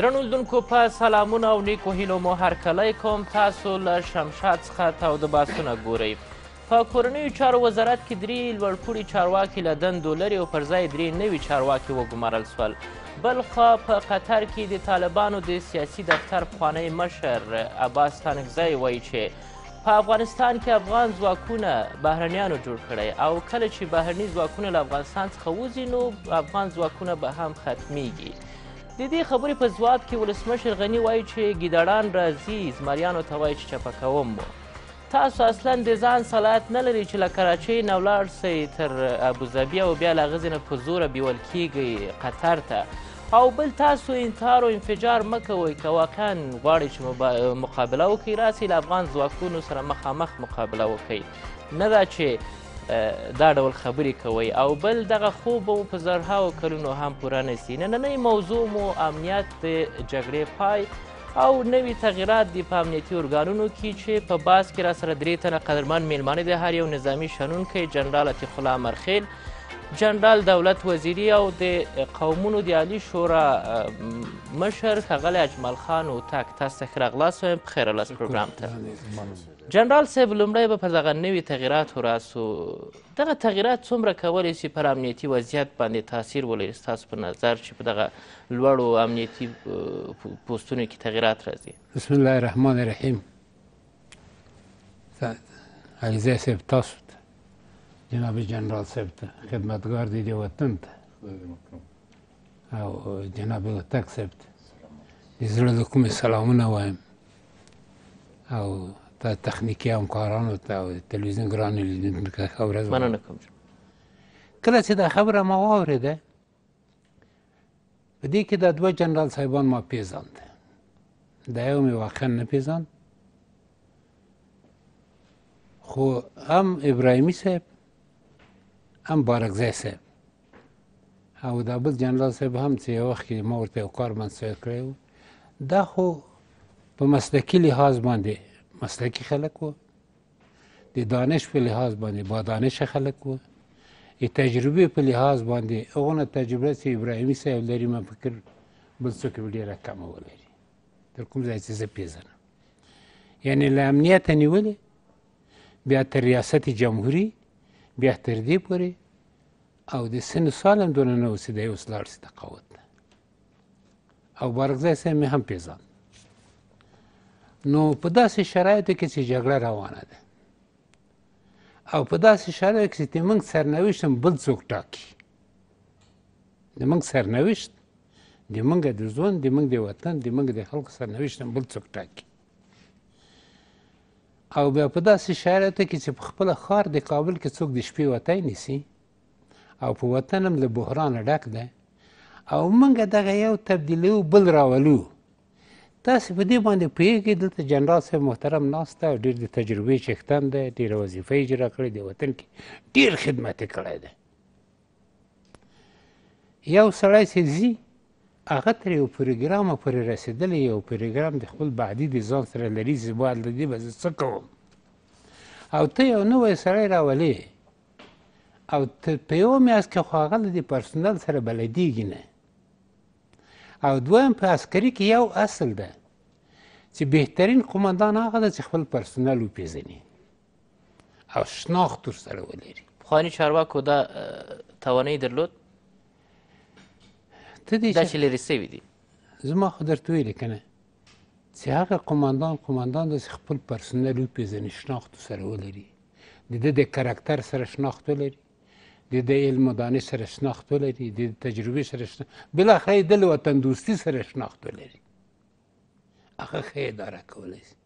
درنولدونکو په سلامونه او نیکو هیلو مو هرکلی کوم تاسو له شمشاد څخه تاوده باسونه ګورئ په کورنیو چارو وزارت کې درې لوړپوړي چارواکي له دندو لرې او پر ځای درې نوي چارواکي وګمارل سول بلخوا په قطر کې د طالبانو د سیاسي دفتر پخوانی مشر عباس تانکزی وایي چې په افغانستان کې افغان ځواکونه بهرنیانو جوړ کړی او کله چې بهرني ځواکونه له افغانستان څخه وځي نو افغان ځواکونه به هم ختمیږي د دې خبرې په ځواب کې ولسمشر غني وایي چې ګیدړان راځي زمریانو ته وایي چې چپه کوم تاسو اصلا د ځان صلاحیت نه لري چې له کراچۍ نه ولاړ سئ تر ابوظبي او بیا له هغه نه په زوره بیول کیږئ قطر ته او بل تاسو انتحار او انفجار مه کوئ که واقعا غواړئ چې مقابله وکړئ راسئ له افغان ځواکونو سره مخامخ مقابله وکړئ نه دا چې دا ډول خبرې کوي او بل دغه خوب به مو په زرهاو کلونو هم پوره نه سي نننۍ موضوع مو امنیت د جګړې پای او نوی تغیرات دی په امنیتي ارګانونو کې چې په باس کې را سره درې تنه قدرمن میلمانه د هر یو نظامی شنونکی جنرال عطیق الله مرخیل جنرال دولت وزیری او د قومونو د عالی شورا مشر ښاغلی اجمل خان هوتک تاسو ته ښه راغلاست وایم پخیر لاس پروګرام ته جنرال صاحب لومړی به پر دغه نوي تغییرات وراسو دغه تغییرات څومره کولی سي پر امنیتي وضعیت باندې تاثیر ولري ستاسو په نظر چې په دغه لوړو امنیتي پوستونو کې تغییرات راځي بسم الله الرحمن الرحیم علیزی صاحب تاسو جناب جنرال صاحب ته خدمتګار دی د وطن ته او جناب تک صاحب ته د زړه د کومې سلامونه وایم او تا تخنیکي همکارانو ته او تلویزیون ګرانو لیدونکو ښه ورځ مننه کوم کله چې دا خبره ما واورېده په دې کې دا دوه جنرال صاحبان ما پېژاند دا یو مې واقعا نه پېژاند خو هم ابراهیمي صاحب هم بارکزی صاحب او د عبد جنرال صاحب هم چې یو وخت کې ما ورته یو کار منسوخ کړی و دا خو په مسلکي لحاظ باندې مسلکي خلک و د دانش په لحاظ باندې با دانش خلک و د تجربې په لحاظ باندې هغونه تجربه چې ابراهیمي صاحب لري ما فکر بل څوک به ډېره کمه ولري تر کوم ځای چې زه پېژنم یعنې له امنیته نیولې بیا تر ریاست جمهوري بیا تر دې پورې او seni sualem dönene usideye uslarsi da kavutna. او بارکزی صاحب مې هم پیژاند نو په داسې شرایطو کې چې جګړه روانه ده او په داسې شرایطو کې چې موږ سرنوشت هم بل څوک ټاکي د موږ سرنوشت د موږ د ژوند د موږ د وطن د موږ د خلکو سرنوشت هم بل څوک ټاکي او بیا په داسې شرایطو کې چې په خپله ښار د کابل کې څوک د شپې وتی نیسي او په وطن هم له بحرانه ډک ده او موږ دغه یو تبدیلو بل راولو تاسې په دې باندې پوهېږئ دلته جنرال صاحب محترم ناست ده او ډېر د تجربې څښتن دی ډېره وظیفه اجرا کړې د وطن کې ډېر خدمت یې کړی دی یو سړی چې ځي هغه تر یو پروګرامه پورې رسېدلی یو پروګرام د خپل بعدي د ځان سره لري چې باید له دې به زه څه کوم او ته یو نوی سړی راولې او په یو میاس کې خو هغه د پرسونل سره بلدیږي نه او دویم په عسکري کې یو اصل ده چې بهترین قماندان هغه ده چې خپل پرسونل وپېژني او شناخت ورسره ولري پخواني چارواکو دا توانایي درلود ته دا چې لرې سوي دي زما خو درته ویلې که نه چې هغه قماندان قماندان داسې خپل پرسونل وپېژني شناخت ورسره ولري د ده د کرکتر سره شناخت ولري د د علم او دانش سره شناخت ولري د تجربې سره شناخت بلاخره د وطن دوستی سره شناخت ولري هغه ښه اداره کولی شي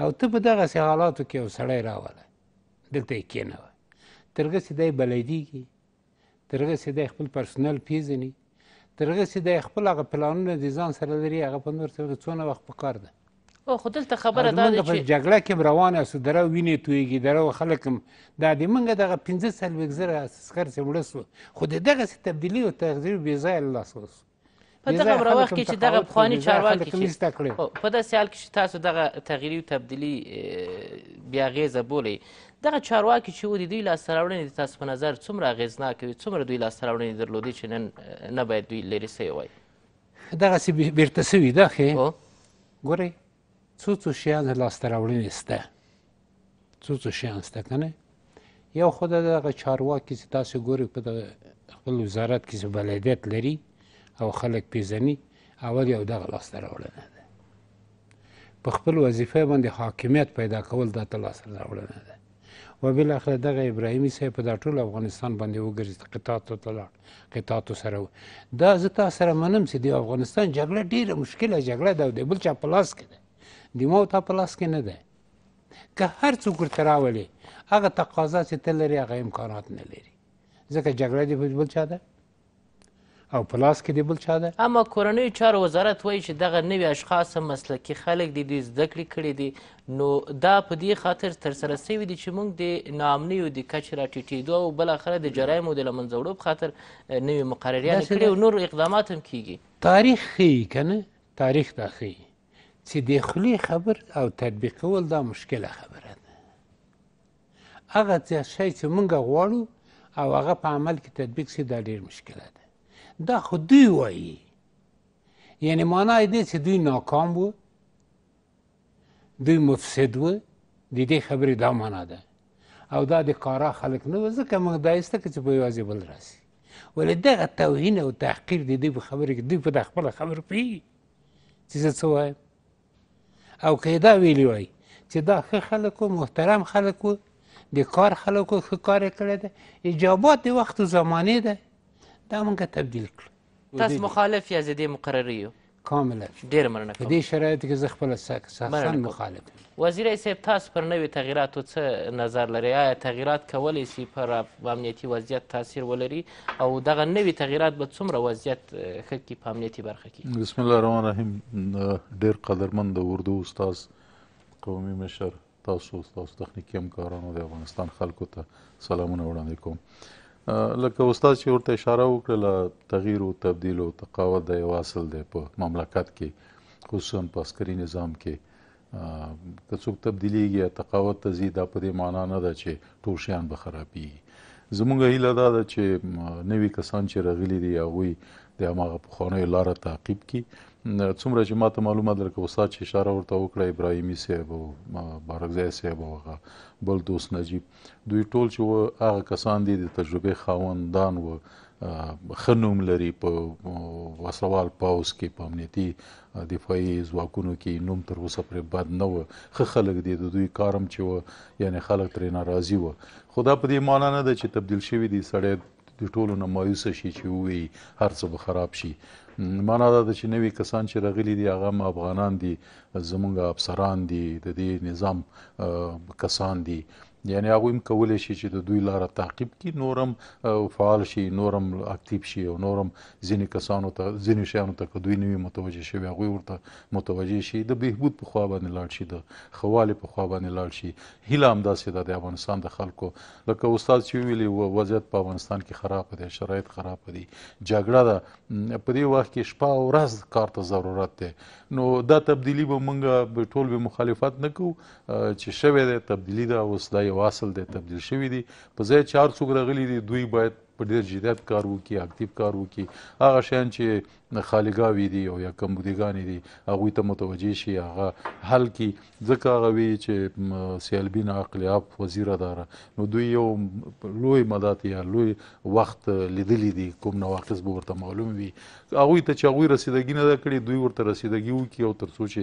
او ته په دغسې حالاتو کې یو سړی راوله دلته یې کښېنوه تر هغه چې دی بلدیږي تر هغه چې دی خپل پرسونل پیژني تر هغه چې دی خپل هغه پلانونه د ځان سره لري هغه په نور څه څونه وخت په کار ده او خو دلته خبره دا ده چې جګړه کې روانه سو دره وینې تویږي دره خلک دا د منګه دغه 15 سلويک زره اسکر سي ولسو خو دغه سي تبدیلی او تغذیر بي ځای الله سوس په دغه وروخ کې چې دغه بخوانی چارواکي چې په داسې حال کې چې تاسو دغه تغییري او تبدیلی بیا غیزه بولی دغه چارواکي چې ودی دوی لاس راوړنې تاسو په نظر څومره اغیزناک وي څومره دوی لاس راوړنې درلودي چې نن نه باید دوی لري سي وای دغه سي بیرته سوي ده خې ګورئ څو څو شیان لاسته راوړنې سته څو څو شیان سته که نه یو خو د دغه چارواکي چې تاسو ګورئ په دغه خپل وزارت کې چې بلدیت لري او خلک پیژني اول یو دغه لاسته راوړنه ده په خپل وظیفه باندې حاکمیت پیدا کول دا ترلاسه راوړنه ده و بالاخره دغه ابراهیمي صاحب په ټول افغانستان باندې وګرځي قطعاتو ته لاړ قطعاتو سره و دا زه تا سره منم چې د افغانستان جګړه ډیره مشکله جګړه ده او د بل چا په لاس کې ده دیمو ته په لاس کې نه ده که هر څوک ورته راولي هغه تقاضا چې ته لري هغه امکانات نه لري ځکه جګړه دې بل چا ده او په لاس کې دی بل چا ده اما کورنیو چارو وزارت وایي چې دغه نوي اشخاص مسلکي خلک دي دوی زده کړې کړي دي نو دا په دې خاطر ترسره سوي دي چې موږ د ناامنیو د کچې راټیټېدو او بالاخره د جرایمو د له منځه وړو په خاطر نوي مقرریانې کړي او نور اقدامات هم کیږي تاریخ ښیي که نه تاریخ دا ښیي چې د خولې خبر او تطبیق کول دا مشکله خبره ده هغه شی چې مونږ غواړو او هغه په عمل کې تطبیق شي دا ډېر مشکله ده دا خو دوی وایي یعنی معنا یې دی چې دوی ناکام وو دوی مفسد وو د دې خبرې دا معنا ده او دا د کارا خلک نه وو ځکه موږ دا ایسته چې په یوازې بل راسي ولې دغه توهین او تحقیر د دوی په خبرې کې دوی په خپله خبر پوهېږي چې زه څه وایم او که دا ویلی وای چې دا ښه خلک محترم خلک د کار خلکو ښه کار کړی دی ایجابات د وخت و زمانې ده دا موږ تبدیل کړو تاسو مخالف یا ضد مقررې یو کاملا ډیر مننه کوم په دې شرایطو کې زه خپل شخصا مخالف یم وزیر صاحب تاسو پر نوې تغییراتو څه نظر لري آیا تغییرات کولی سي پر امنیتي وضعیت تاثیر ولري او دغه نوې تغییرات به څومره وضعیت ښه کړي په امنیتي برخه کې بسم الله الرحمن الرحیم ډیر قدرمند اردو استاد قومي مشر تاسو تاسو تخنیکی همکارانو د افغانستان خلکو ته سلامونه وړاندې کوم لکه استاد چې ورته اشاره وکړله تغییر او تبديل او تقاوت د یو اصل دی په مملکت کې خصوصا په عسکري نظام کې که څوک تبدیلیږي یا تقاوت ته ځي دا په دې معنا نه ده چې ټول شیان به خرابېږي زموږ هیله دا ده چې نوي کسان چې راغلي دي هغوی د هماغه پخوانیو لاره تعقیب کړي څومره چې ماته معلومه درکه استاد چې اشاره ورته وکړه ابراهیمی صاحب او بارکزای صاحب او هغه بل دوست نجیب دوی ټول چې هغه کسان دي د تجربې خاوندان و خنوم لري په وسوال پاوس کې په امنیتي دفاعي ځواکونو کې نوم تر اوسه پرې بد نه و خه خلک دي د دوی کارم چې و یعنی خلک ترې ناراضي و خدا په دې معنی نه ده چې تبدیل شوی دی سړی د ټولو نه مایوسه شي چې وي هر څه به خراب شي معنا دا ده چې نوې کسان چې راغلي دي هغه افغانان دي زمونږ افسران دي د دې نظام کسان دي یعنی هغه هم کولای شي چې د دوی لاره تعقیب کړي نورم فعال شي نورم اکټیو شي او نورم ځینې کسانو ته ځینې شیانو ته دوی نوی متوجه شي هغه ورته متوجه شي د بهبود په خوا باندې لاړ شي د خواله په خوا باندې لاړ شي هله هم داسې د افغانستان د خلکو لکه استاد چې ویلي وضعیت په افغانستان کې خراب دی شرایط خراب دي جګړه ده په دې وخت کې شپه او ورځ کار ته ضرورت دی نو دا تبدیلی به مونږ به ټول به مخالفت نه کوو چې شوی دی تبدیلی ده اوس دا یو اصل دی تبدیل شوی دی په ځای چار څوک راغلي دي دوی باید په ډېر جدیت کار وکړي اکتیو کار وکړي هغه شیان چې خالیګاوی دي او یا کمبودیګانی دي هغه ته متوجي شي هغه حل کی ځکه هغه وی چې سیالبین عقلیاب وزیر اداره نو دوی یو لوی مدات یا لوی وخت لیدلی دي کوم نواقص به ورته معلوم وي هغه ته چې هغه رسیدګی نه کړی دوی ورته رسیدګی وکي او تر سوچ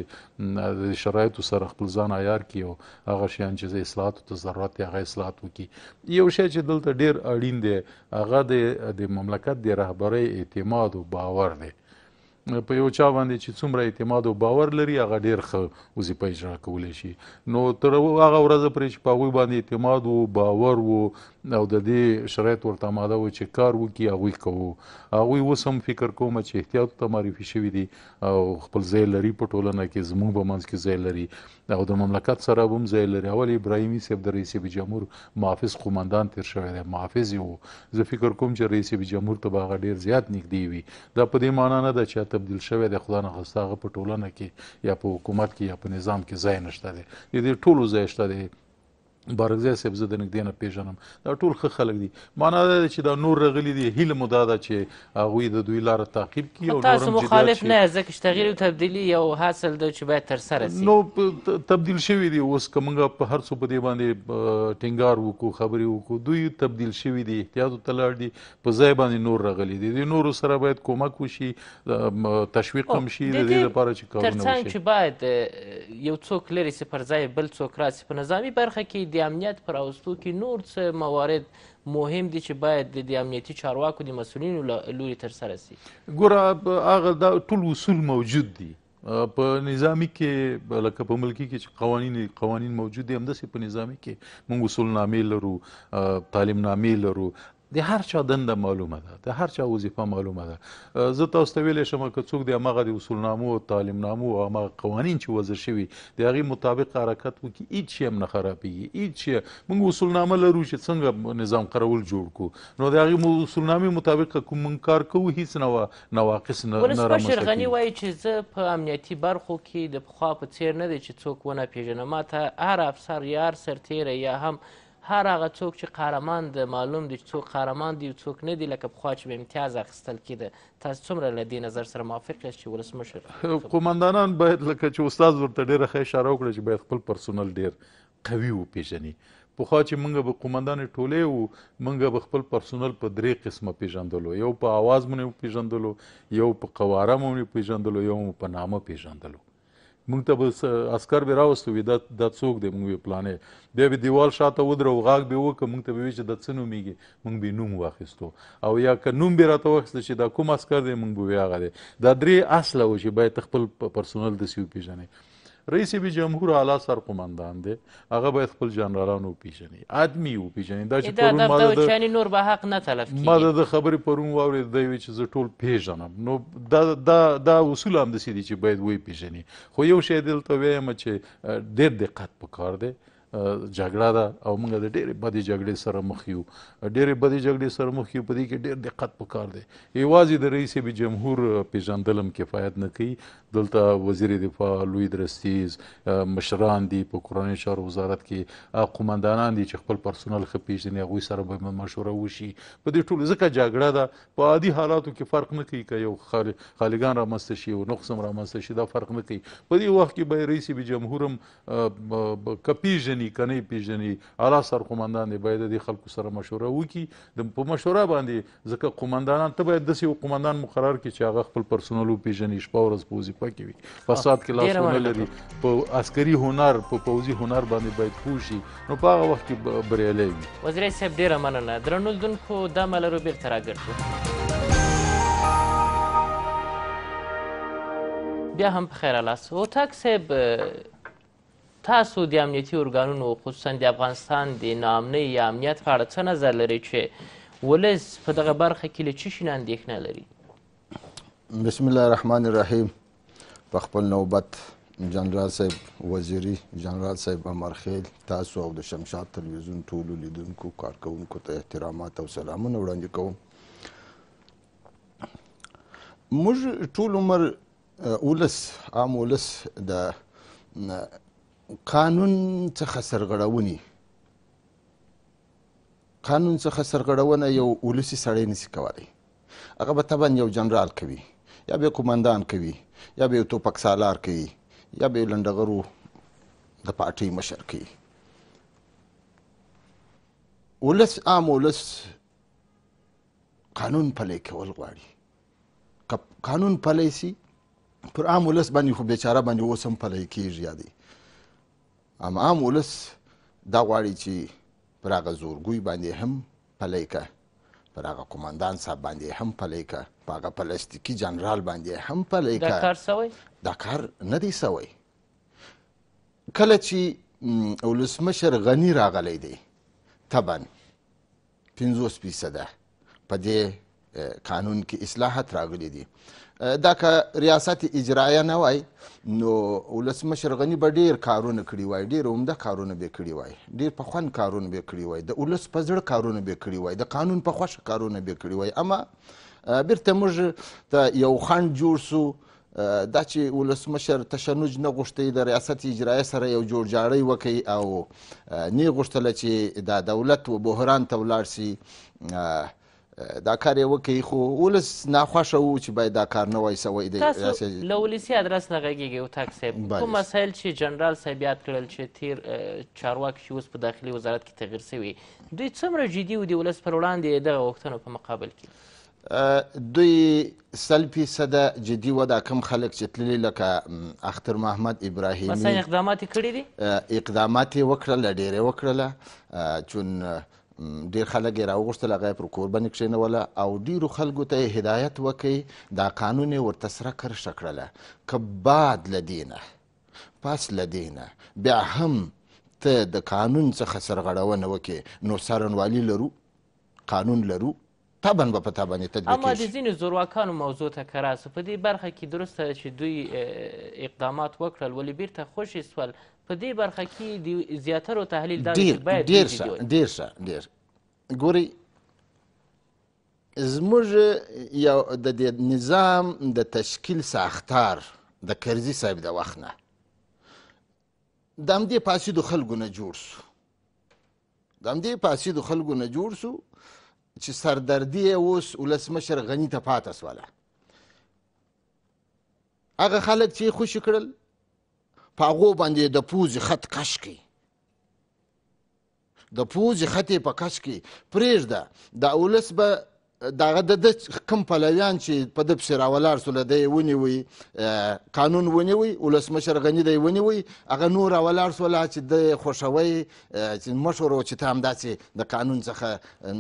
شرایط سره خپل ځان عیار کی او هغه شیان چې اصلاحات ته ضرورت یا هغه اصلاحات وکي یو شی چې دلته ډیر اړین دی هغه د مملکت د رهبرۍ اعتماد او باور دی په یو چا باندې چې څومره اعتماد او باور لري هغه ډیر ښه وظیفه اجرا کولی شي نو تر هغه ورځ پرې چې په هغوی باندې اعتماد و باور و او د دې شرایط ورته ماده و چې کار وکي هغه کوو هغه وسم فکر کوم چې احتیاط ته معرفي شوی دی او خپل ځای لري په ټولنه کې زموږ په منځ کې ځای لري او د مملکت سره هم ځای لري اول ابراهیمي صاحب د رئیس جمهور محافظ قومندان تیر شوی دی محافظ یو زه فکر کوم چې رئیس جمهور ته باغ ډیر زیات نږدې وي دا په دې معنی نه ده چې تبدیل شوی د خدانه خستاغه په ټولنه کې یا په حکومت کې یا په نظام کې ځای نشته دی د دې ټولو ځای شته دی بارکزی صاحب زه د نږدې نه پیژنم دا ټول ښه خلک دي معنا دا ده چې دا نور راغلي دي هیله مو دا ده چې هغوی د دوی لاره تعقیب کړي او تاسو مخالف نه ځکه چې تغییر او تبدیلي یو حاصل ده چې باید ترسره سي نو تبدیل شوي دي اوس که موږ په هر څه په دې باندې ټینګار وکړو خبرې وکړو دوی تبدیل شوي دي احتیاط ته لاړ دي په ځای باندې نور راغلي دي د نورو سره باید کومک وشي تشویق هم شي د دې لپاره چې کارونه وشي ترڅنګ چې باید یو څوک لرې سي پر ځای بل څوک راسي په نظامی برخه کې د امنیت پر راوستو کې نور څه موارد مهم دي چې باید د امنیتي چارواکو د مسولینو لوري ترسره سي ګوره هغه دا ټول اصول موجود دي په نظامی کې لکه په ملکی کې چې قوانین قوانین موجود دي همداسې په نظامی کې موږ اصول نامې لرو تعلیم نامې لرو د هر چا دنده معلومه ده د هر چا وظیفه معلومه ده زه تاسو ته ویلی شم که څوک د هماغه د اصولنامو او تعلیمنامو او هماغه قوانین چې وضع شوي د هغې مطابق حرکت وکړي هېڅ شی هم نه خرابېږي هېڅ شی موږ اصولنامه لرو چې څنګه نظام قرول جوړ کړو نو د هغې اصولنامې مطابق کوم موږ کار کوو هېڅ نه نواقص نه ولسمشر غني وایي چې زه په امنیتي برخو کې د پخوا په څېر نه دی چې څوک ونه پېژنه ما ته هر افسر یا هر سرتیری یا هم هر هغه څوک چې قهرمان د معلوم دی چې څوک قهرمان دی او څوک نه دی لکه پخوا چې به امتیاز اخیستل کېده تاسو څومره له دې نظر سره موافق یاست چې ولسمشر قومندانان باید لکه چې استاد ورته ډېره ښه اشاره وکړه چې باید خپل پرسونل ډېر قوي وپېژني پخوا چې موږ به قومندانې ټولې وو موږ به خپل پرسونل په درې قسمه پیژندلو یو په آواز مونې پیژندلو یو په قواره مونې پیژندلو یو په نامه پیژندلو موږ ته به عسکر به راوستو وي دا دا څوک دی موږ به پلانې بیا به دیوال شاته ودرو غاګ به وکړو موږ ته به وي چې دا څه نومېږي موږ به نوم واخیستو او یا که نوم به راته واخیسته چې دا کوم عسکر دی موږ به وي هغه دی دا درې اصله و چې باید خپل پرسونل داسې وپېژنئ رئیس به جمهور اعلی سرقومندان دی هغه باید خپل جنرالانو پیژني ادمي او پیژني دا چې پرون ما د چاني نور به حق نه تلف کیږي ما د خبرې پرون واورې دی چې زه ټول پیژنم نو دا دا دا اصول هم د سيدي چې باید وې پیژني خو یو شی دلته وایم چې ډېر دقت پکار دی جګړه ده او موږ د ډېرې بدې جګړې سره مخ یو ډېرې بدې جګړې سره مخ یو په دې کې ډېر دقت پکار دی یوازې د رئیس به جمهور پیژندلم کفایت نه کوي دلته وزیر دفاع لوی درستیز مشران دي په کورنۍ چارو وزارت کې قومندانان دي چې خپل پرسونل ښه پیژني هغوی سره به مشوره وشي په دې ټولو ځکه جګړه ده په عادي حالاتو کې فرق نه کوي که یو خالیګان رامنځته شي یو نقص هم رامنځته شي دا فرق نه کوي په دې وخت کې به رئیس به جمهور هم که پیژني پیژني که نه پیژني اعلی سرقومندان دی باید د خلکو سره مشوره وکړي د په مشوره باندې ځکه قومندانان ته باید داسې یو قومندان مقرر کړي چې هغه خپل پرسونل وپیژني شپه ورځ په وظیفه کې وي فساد کې لاس ونه لري په عسکري هنر په پوځي هنر باندې باید پوه شي نو په هغه وخت کې بریالی وي وزیر صاحب ډیره مننه درنو لیدونکو دا ملرو بیرته راګرځو بیا هم په خیر لاس هوتک صاحب تاسو د امنیتي ارګانونو خصوصا د افغانستان د ناامنۍ یا امنیت په اړه څه نظر لرئ چې ولس په دغه برخه کې له څه شي نه اندېښنه لري بسم الله الرحمن الرحیم په خپل نوبت جنرال صاحب وزیری جنرال صاحب امرخیل تاسو او د شمشاد تلویزیون ټولو لیدونکو کارکوونکو ته احترامات او سلامونه وړاندې کوم موږ ټول عمر ولس عام ولس د قانون څخه سرغړونې قانون څخه سرغړونه یو ولسي سړی نسي کولی هغه به طبعا یو جنرال کوي یا به قمندان کوي یا به یو توپک سالار کوي یا به لنډغرو د پارټۍ مشر کوي ولس عام ولس قانون پلی کول غواړي قانون پلی سي پر عام ولس باندې خو بیچاره باندې اوس هم پلی کېږي یا دی اما عام ولس دا غواړي چې پر هغه زورګوی باندې هم پلی که پر هغه قماندان صاحب باندې هم پلی که په هغه پلاستیکي جنرال باندې هم پلی که دا کار سوی دا کار نه دی سوی کله چې ولسمشر غني راغلی دی طبعا پنځوس فیصده په دې قانون کې اصلاحات راغلي دي دا که ریاست اجرایه نه وای نو ولسمشر غني به ډېر کارونه کړي وای ډېر عمده کارونه به کړي وای ډېر په خوند کارونه به کړي وای د ولس په زړه کارونه به کړي وای د قانون په خوښه کارونه به کړي وای اما بیرته موږ ته یو خنډ جوړ سو دا چې ولسمشر تشنج نه غوښتي د ریاست اجرایه سره یو جوړجاړی وکړي او نه غوښتله چې دا دولت و بحران ته ولاړ سي دا کار یې وکړي خو ولس ناخوښه و چې باید دا کار نه وای سوی دی تاسو له ولسي ادرس نه غږیږئ هوتک صاحب کوم مسایل چې جنرال صاحب یاد کړل چې تیر چارواکي چې اوس په داخلي وزارت کې تغییر سوي دوی څومره جدي و د ولس پر وړاندې دغه غوښتنو په مقابل کې دوی سل فیصده جدي و دا کم خلک چې تللي لکه اختر محمد ابراهیمي مثلا اقدامات یې کړي دي اقدامات یې وکړله ډېرې وکړله چون ډیر خلک یې راوغوښتل هغه یې پر کور باندې کښېنوله او ډیرو خلکو ته یې هدایت وکړ دا قانون یې ورته سره کرښه کړله که بعد له دې نه پس له دې نه بیا هم ته د قانون څخه سرغړونه وکې نو څارنوالي لرو قانون لرو طبعا به په تابع باندې تطبیق اما د ځینو زورواکانو موضوع ته کراسو په دې برخه کې درسته چې دوی اقدامات وکړل ولې بیرته خوشې سول په دې برخه کې د زیاترو تحلیل دا دی باید ډیر ښه ډیر ښه ډیر ګوري زموږ یو د دې نظام د تشکیل ساختار د کرزي صاحب د وخت نه د همدې پاسیدو خلکو نه جوړ سو د همدې پاسیدو خلکو نه جوړ سو چې سردردي یې اوس ولسمشر غني ته پاتې سوله هغه خلک چې خوشي کړل په هغو باندې د پوزې خط کش کړي د پوزې خط یې په کش کړي پرېږده دا ولس به دغه د ده کوم پلویان چې په ده پسې راولاړ سول دی یې ونیوی قانون ونیوی ولسمشر غني دی ونیوی هغه نور راولاړ سول چې ده یې خوښوی چې مشر و چې ته همداسې د قانون څخه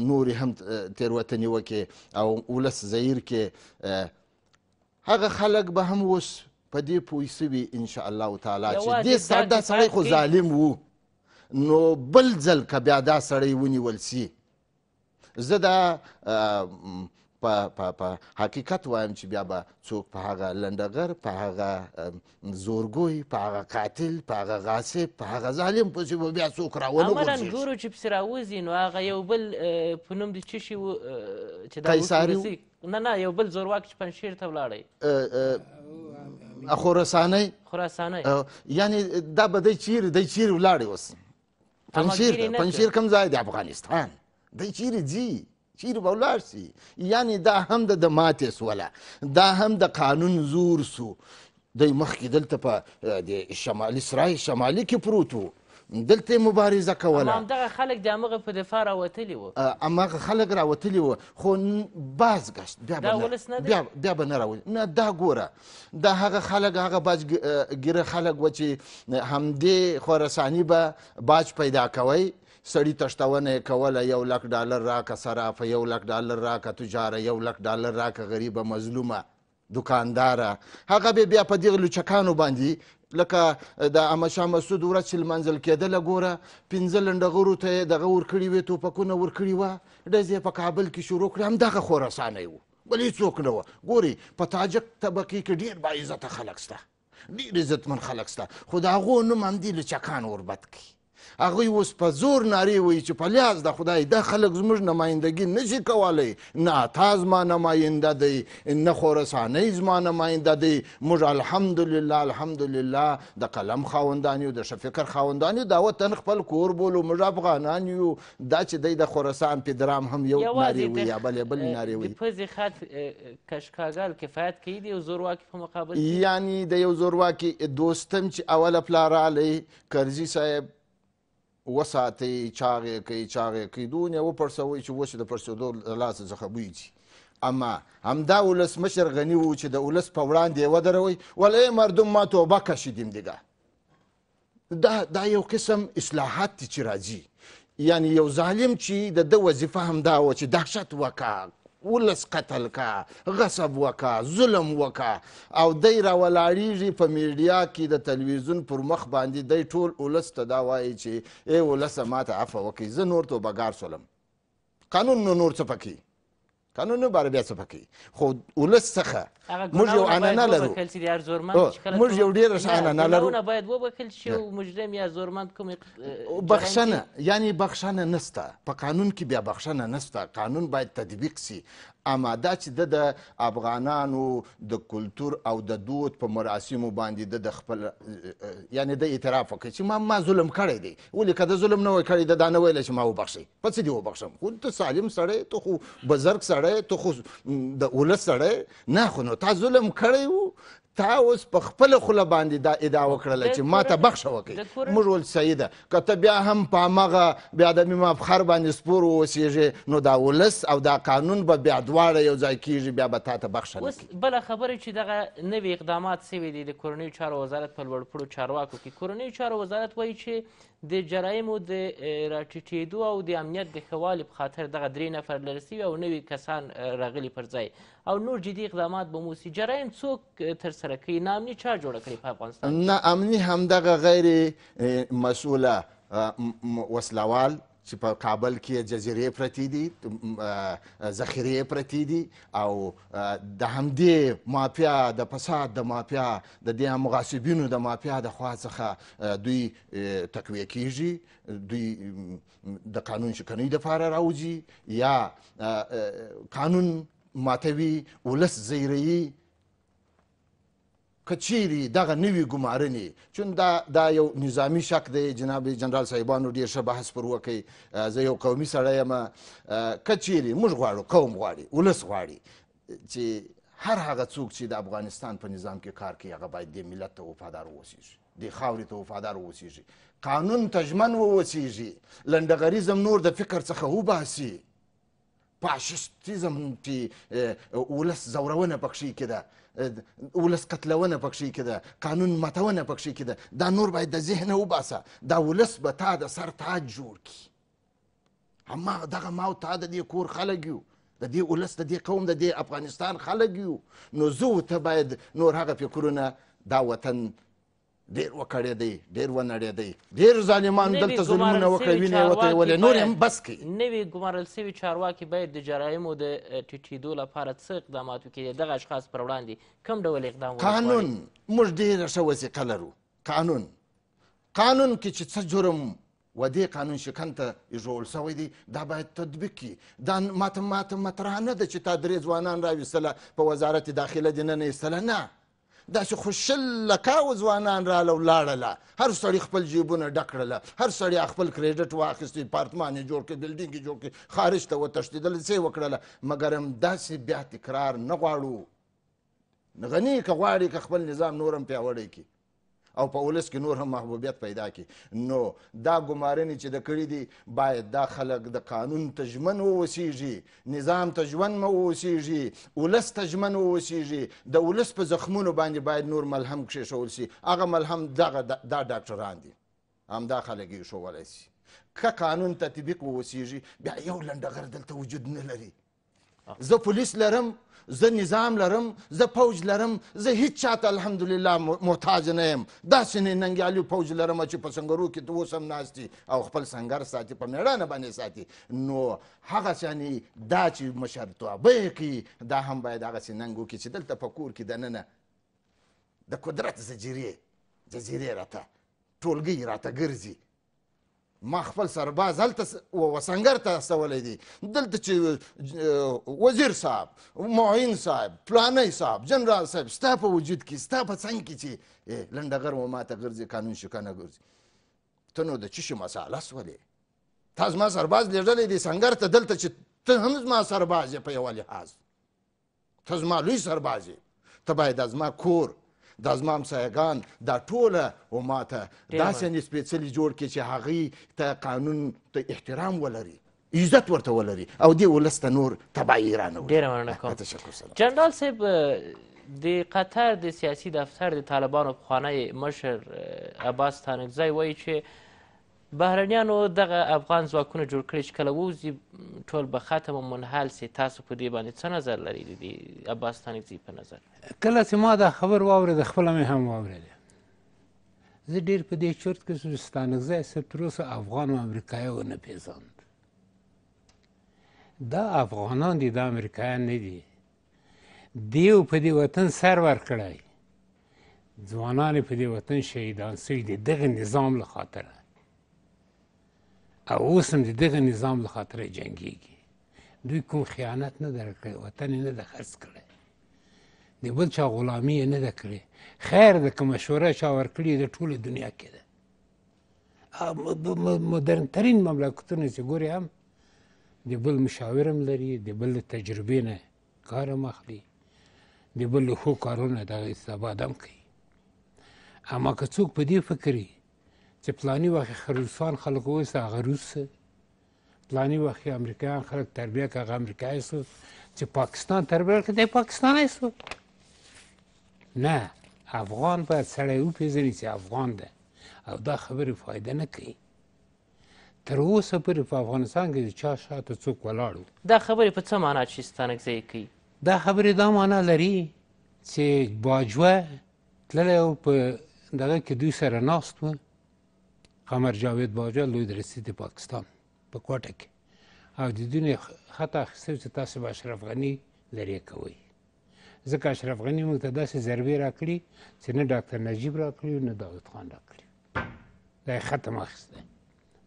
نورې هم تېروتنې وکړې او ولس زهیر کې هغه خلک به هم اوس په دې پوه سوي ان شاء الله تعالی چې دې ساده سړی خو ظالم وو نو بل ځل که بیا دا سړی ونیول سي زه دا په په په حقیقت وایم چې بیا به څوک په هغه لنډغر په هغه زورګوی په هغه قاتل په هغه غاصب په هغه ظالم پسې به بیا څوک راونه عملا ګورو چې پسې راوځي نو هغه یو بل په نوم د څه شي چې دا نه نه یو بل زورواک چې پنجشیر ته ولاړی خراسانۍ خراسانۍ یعنی دا به دی چیرې دی چیرې ولاړې اوس پنجشیر پنجشیر کوم ځای دی افغانستان دی چیرې ځي چیرې به ولاړ سي یعنې دا هم د د ماتې سوله دا هم د قانون زور سو دی مخکې دلته په د شمالي سرای شمالي کې پروت و دلته مبارزه کوله همدغه خلک د همغه په دفاع راوتلي وو همغه خلک راوتلي وو خو بازګشت بیا دا ولس نه دی بیا به نه راولي نه دا ګوره دا هغه خلک هغه باجګیره خلک و چې همدې خراساني به باج پیدا کوی سړی تښتونه یې کوله یو لک ډالر راکه صرافه یو لک ډالر راکه تجاره یو لک ډالر راکه غریبه مظلومه دکانداره هغه به بیا په دغه لوچکانو باندې لکه د احمدشاه مسعود ورځ چې لمانځل کېدله ګوره پنځه لنډغرو ته یې دغه ورکړي وې ټوپکونه ورکړي وه ډز یې په کابل کې شروع کړې همدغه خراسانی و بل هېڅوک نه وه ګورې په تاجک طبقې کې ډېر باعزته خلک شته ډېر عزتمن خلک شته خو د هغو نوم همدې لچکان وربد کړي هغوی اوس په زور نارې وایي چې په لحاظ د خدای دا خلک زموږ نمایندګي نشي کولی نه اتا زما نماینده دی نه خورسانۍ زما نماینده دی موږ الحمدلله الحمدلله د قلم خاوندان یو د ښه فکر خاوندان یو دا وطن خپل کور بولو موږ افغانان یو دا چې دی د خورسان پدرام هم یو نارې وایي یا بلې بلې نارې وایي د پزې خط کشکاګل کفایت کوي د یو زورواکي په مقابل یعنی د یو زورواکي دوستم چې اوله پلار علی کرزي صاحب وساتئ چاغې کوي چاغې کوي دونه وپړسوئ چې اوس یې د پړسېدو له لاسه څخه بوی ځي اما همدا ولسمشر غني و چې د ولس په وړاندې ودروي ولی مردم ما توبه کشیدیم دیګه دا دا یو قسم اصلاحات چې راځي یعنی یو ظالم چې د ده وظیفه همدا وه چې دهشت وکا ولس قتل کا غصب وکا ظلم وکا او دی راولاړیږي په میډیا کې د تلویزیون پر مخ باندې دی ټول ولس ته دا وایي چې ای ولسه ماته عفه وکړئ زه نور توبهګار سولم قانون نو نور څه پکې قانون بار بیا څه پکې خو ولس څخه موږ یو انانه لرو موږ یو ډېر ښه انانه لرو باید وبخښل شي او مجرم یا زورمند کوم بخښنه یعنی بخښنه نسته په قانون کې بیا بخښنه نسته قانون باید تطبیق سي آماده چې د افغانانو د کلتور او د دود په مراسمو باندې د خپل یعنی د اعتراف وکړي چې ما ما ظلم کړی دی ولې که د ظلم نه وای کړی دا نه ویله چې ما وبخښئ په څه دې وبخښم خو ته سالم سړی ته خو بزرګ سړی ته خو د ولس سړی نه خو نو تا ظلم کړی و تا اوس په خپل خوله باندې دا ادعا وکړله چې ما ته بخښه وکړي موږ ول صحیح ده که ته بیا هم په همغه بې ادمي مفخر باندې سپور واوسېږې نو دا ولس او دا قانون به بیا دواړه یو ځای کېږي بیا به تا ته بخښه اوس بله خبره چې دغه نوې اقدامات سوي دي د کورنیو چارو وزارت په لوړ پوړو چارواکو کې کورنیو چارو وزارت وایي چې د جرایمو د راټیټېدو او د امنیت د ښوالي په خاطر دغه درې نفر لرې سوي او نوي کسان راغلي پر ځای او نور جدي اقدامات به مو سي جرایم څوک ترسره کوي ناامني چا جوړه کړې په افغانستان ناامني همدغه غیر مسؤله وسلوال چې په کابل کې جزیرې پرتې دي ذخیرې پرتې دي او د همدې مافیا د فساد د مافیا د دې مغاصبینو د مافیا د خوا څخه دوی تقویه کیږي دوی د قانون شکنۍ دپاره راوځي یا قانون ماتوي ولس زیروي که چیرې دغه نوي ګمارنې چون دا دا یو نظامی شک دی جناب جنرال صاحبانو ډېر ښه بحث پر وکړئ زه یو قومي سړی یم که چیرې موږ غواړو قوم غواړي ولس غواړي چې هر هغه څوک چې د افغانستان په نظام کې کار کوي هغه باید دې ملت ته وفادار واوسیږي د خاورې ته وفادار واوسیږي قانون ته ژمن واوسیږي لنډغریزم نور د فکر څخه وباسي فاشیستیزم چې ولس زورونه پکښې کې ده ولس قتلونه پکښې کې ده قانون ماتونه پکښې کې ده دا نور باید د ذهنه وباسه دا ولس به تا د سر تاج جوړ کړي هماغه دغه ما او تا د دې کور خلک یو د دې ولس د دې قوم د دې افغانستان خلک یو نو زه ته باید نور هغه فکرونه دا وطن ډیر وکړې دی ډیر ونړې دی ډیر ظالمان دلته ظلمونه وکړې وینې وته ولې نور هم بس کی نوی ګمارل سوي چارواکي باید د جرایمو د ټیټېدو لپاره څه اقدامات وکړي دغه اشخاص پر وړاندې کوم ډول اقدام قانون موږ ډیره ښه وثیقه لرو قانون قانون کې چې څه جرم و دې قانون شکن ته ایښول سوی دی دا باید تطبیق کړي دا ماته ماته مطرح نه ده چې تا درې ځوانان راویستله په وزارت داخله دې نه نه ایستله نه داسې خو شل لکاو ځوانان راله ولاړله هر سړي خپل جیبونه ډک کړله هر سړي خپل کریډټ واخیست پارتمان یې جوړ کړ بلډینګ یې جوړ کړ خارج ته وتښتېدل څه یې وکړله مګر همداسې بیا تکرار نه غواړو غني که غواړي که خپل نظام نور هم پیاوړی کړي او په ولس کې نور هم محبوبیت پیدا کړي نو دا ګمارنې چې د کړي دي باید دا خلک د قانون ته ژمن واوسیږي نظام ته ژمن مه واوسیږي ولس ته ژمن واوسیږي د ولس په زخمونو باندې باید نور ملهم کښېښول سي هغه ملهم دغه دا ډاکټران دي همدا خلک یې ښوولی سي که قانون تطبیق واوسیږي بیا یو لنډغر دلته وجود نه لري زه پولیس لرم زه نظام لرم زه پوج لرم زه هیڅ چاته الحمدلله محتاج نه یم داسې ننګیالیو پوج لرم چې په سنګرو کې ته اوس هم ناست او خپل سنګر ساتي په میړانه باندې ساتي نو هغسې یعنې دا چې مشرتوبه یې کوي دا هم باید هغسې ننګ وکړي چې دلته په کور کې دننه د قدرت زجیرې جزیرې راته ټولګی راته ګرځي ما خپل سرباز هلته وسنګر ته استولی دی دلته چې وزیر صاحب معین صاحب پلانی صاحب جنرال صاحب ستا په وجود کې ستا په څنګ کې چې لنډغر و ماته ګرځي قانون شکنه ګرځي ته نو د څه شي مساله سولې تا زما سرباز لیږلی دی سنګر ته دلته چې ته هم زما سرباز یې په یوه لحاظ ته زما لوی سرباز یې ته باید زما کور دا زما همسایهګان دا ټوله و ما ته داسې یعنې سپېڅلي جوړ کړي چې هغوی ته قانون ته احترام ولري عزت ورته ولري او دې ولس ته نور تباهي رانه ډېره مننه کوم تشکر سلام جنرال صاحب د قطر د سیاسي دفتر د طالبانو پخوانی مشر عباس تانکزی وایي چې بهرنیانو دغه افغان ځواکونه جوړ کړي چې کله ووځي ټول به خاتم منحل سي تاسو په دې باندې څه نظر لري د دې عباس تانکزي په نظر کله چې ما دا خبر واورېده خپله مې هم واورېده زه ډېر په دې چرت کې چې ستانکزی صاحب تر اوسه افغان او امریکایي ونه پېژاند دا افغانان دي دا امریکایان نه دي دیو په دې وطن سر ورکړی ځوانان په دې وطن شهیدان سوي دي دغه نظام له خاطره او اوس هم د دغه نظام له خاطره جنګیږي دوی کوم خیانت نه ده کړی وطن یې نه ده خرڅ کړی د بل چا غلامي یې نه ده کړې خیر ده که مشوره چا ورکړي د ټولې دنیا کې ده مدرن ترین مملکتونه چې ګورې هم د بل مشاور هم لري د بل تجربې نه کار هم اخلي د بل ښو کارونه د استفاده هم کوي اما که څوک په دې فکر وي چې پلانی وخت روسان خلک اوس هغه روس پلانی وخت امریکایان خلک تربیه کوي امریکایي سو چې پاکستان تربیه کوي د پاکستاني سو نه افغان باید سړی وپېژني چې افغان ده او دا خبرې فایده نه کوي تر اوسه پورې په افغانستان کې چې چا شاته څوک ولاړو دا خبرې په څه معنا چې ستانک ځای کوي دا خبرې دا معنا لري چې باجوه تللی او په دغه کې دوی سره ناست و قمر جاوید باجا لوی درستی د پاکستان په کوټه کې او د دنیا خطا اخیستو چې تاسو به اشرف غني لرې کوئ ځکه اشرف غني موږ ته داسې ضربې راکړي چې نه ډاکتر نجیب راکړي نه داود خان راکړي دا یې ختم اخیستی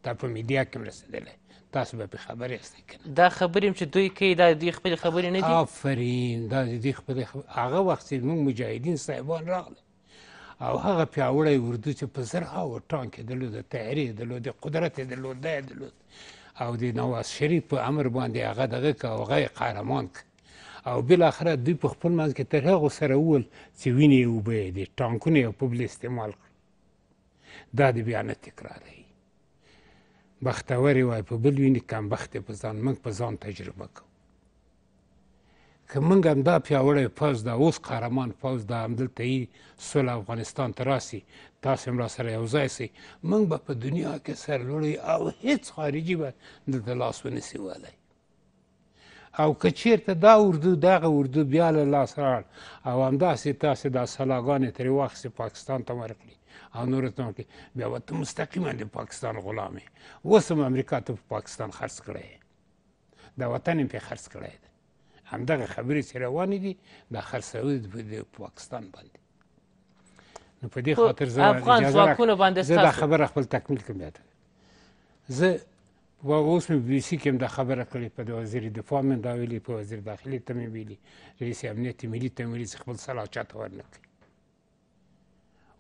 دا په میډیا کې هم رسېدلی تاسو به پې خبرې اخیستی که دا خبرې هم چې دوی کوي دا دوی خپلې خبرې نه دي آفرین دا د دوی خپلې هغه وخت چې موږ مجاهدین صاحبان راغلي او هغه پیاوړی اردو چې په زرهاوو ټانکې درلوده تیارې یې درلودې قدرت یې درلود دا یې درلود او د نواز شریف په امر باندې هغه دغه که او هغه یې قهرمان که او بالاخره دوی په خپل منځ کې تر هغو سره وویل چې وینې یې وبهیدې ټانکونه یې په استعمال کړل دا د بیا نه تکراروي بختور وای په بل ویني کمبخت په ځان موږ په ځان تجربه کوو که موږ همدا پیاوړی پوځ د اوس قهرمان پوځ د همدلته یې سوله افغانستان ته راسي تاسو هم راسره یو ځای سئ موږ به په دنیا کې سرلوړی او هیڅ خارجي به دلته لاس ونسي ولی او که چیرته دا اردو دغه اردو بیا له لاسه راړ او همداسې تاسې دا سلاګانې ترې واخیستې پاکستان ته ورکړي او نور ته ورکړي بیا به ته مستقیما د پاکستان غلام یې اوس هم امریکا ته په پاکستان خرڅ کړی د وطن یې پرې خرڅ کړی دی همدغه خبرې چې روانې دي دا خرڅوي د پاکستان باندې نو په دې خاطر زه افغان ځواکونه باندې زه دا خبره خپل تکمیل کوم بیاته زه و اوس مې بي سي کې هم دا خبره کړې په وزیر دفاع مې دا ویلي په وزیر داخلي ته مې ویلي رئیس امنیت ملي ته مې ویلي خپل سلا چاته ورنکړي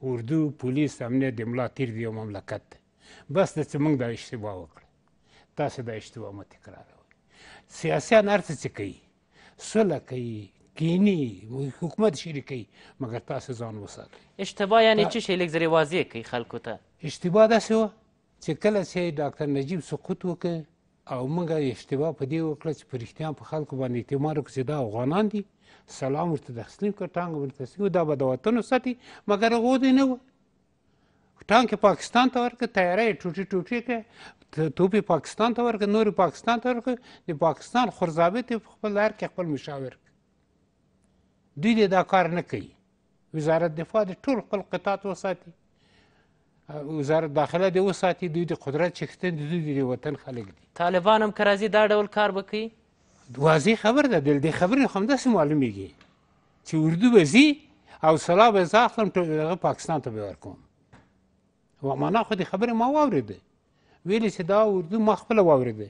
اردو پولیس امنیت د ملا تیر دی مملکت ده بس د څه موږ دا اشتباه وکړه تاسو دا اشتباه مه تکراروئ سیاسیان هر څه کوي صلح کوي کینی حکومت شریکي مګر تاسو ځان وساتئ اشتباه یعنی څه شی لږ زری واضح کوي خلکو ته اشتباه داسې و چې کله چې ډاکټر نجیب سقوط وکړ او موږ اشتباه په دې وکړه چې په رښتیا په خلکو باندې اعتماد وکړو چې دا افغانان دي سلام ورته تسلیم کړ ټانګ ورته تسلیم دا به د وطن ساتي مګر هغو دی نه و ټانکې پاکستان ته ورکړه تیاری ټوټې ټوټې کړه توپې پاکستان ته ورکړه نورې پاکستان ته ورکړه د پاکستان خورزابط یې په خپل لار کې خپل مشاور دوی دې دا کار نه کوي وزارت دفاع د ټول خپل قطعات وساتي وزارت داخله دې وساتي دوی د قدرت چښتن دوی د وطن خلک دي طالبان هم که راځي دا ډول کار به کوي واضح خبر ده دل دې خبرې خو همداسې معلومیږي چې اردو به ځي او سلا به زه اخلم پاکستان ته به ورکوم و معنا خو د خبرې ما واورېده ویلې چې دا اردو ما خپله واورېده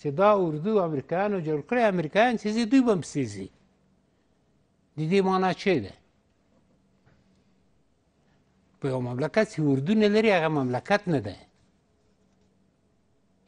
چې دا اردو امریکایانو جوړ کړی امریکایان سیزي دوی به هم سیزي د دې معنا چې ده په یو مملکت چې اردو نه لري هغه مملکت نه ده